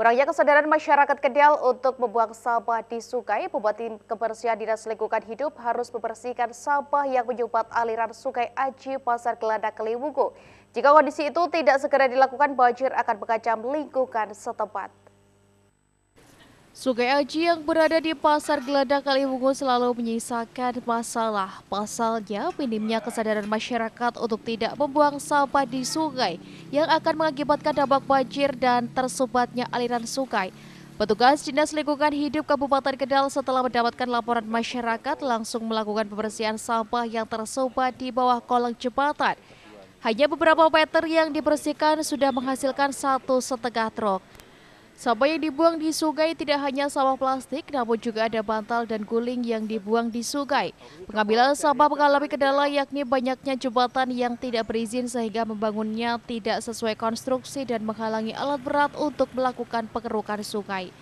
Kurangnya kesadaran masyarakat Kedal untuk membuang sampah di sungai, membuat tim kebersihan Dinas Lingkungan Hidup harus membersihkan sampah yang menyumbat aliran sungai Aji Pasar Geladak Keliwungu. Jika kondisi itu tidak segera dilakukan, banjir akan mengancam lingkungan setempat. Sungai Aji yang berada di Pasar Geladak Kaliwungu selalu menyisakan masalah. Pasalnya, minimnya kesadaran masyarakat untuk tidak membuang sampah di sungai yang akan mengakibatkan dampak banjir dan tersumbatnya aliran sungai. Petugas Dinas Lingkungan Hidup Kabupaten Kedal setelah mendapatkan laporan masyarakat langsung melakukan pembersihan sampah yang tersumbat di bawah kolong jembatan. Hanya beberapa meter yang dibersihkan sudah menghasilkan satu setengah truk. Sampah yang dibuang di sungai tidak hanya sampah plastik, namun juga ada bantal dan guling yang dibuang di sungai. Pengambilan sampah mengalami kendala yakni banyaknya jembatan yang tidak berizin sehingga membangunnya tidak sesuai konstruksi dan menghalangi alat berat untuk melakukan pengerukan sungai.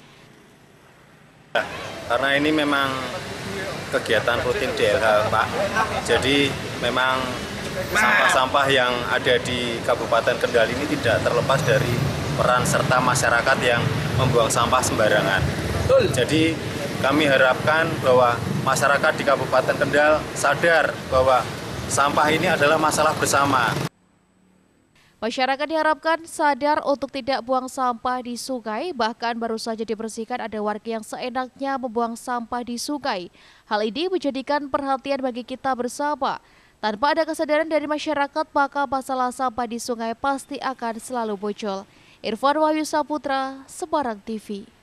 Karena ini memang kegiatan rutin DLH, Pak. Jadi memang sampah-sampah yang ada di Kabupaten Kendal ini tidak terlepas dari peran serta masyarakat yang membuang sampah sembarangan. Betul. Jadi kami harapkan bahwa masyarakat di Kabupaten Kendal sadar bahwa sampah ini adalah masalah bersama. Masyarakat diharapkan sadar untuk tidak buang sampah di sungai, bahkan baru saja dibersihkan ada warga yang seenaknya membuang sampah di sungai. Hal ini menjadikan perhatian bagi kita bersama. Tanpa ada kesadaran dari masyarakat, maka masalah sampah di sungai pasti akan selalu bocor. Irfan Wahyu Saputra, Sebarang TV.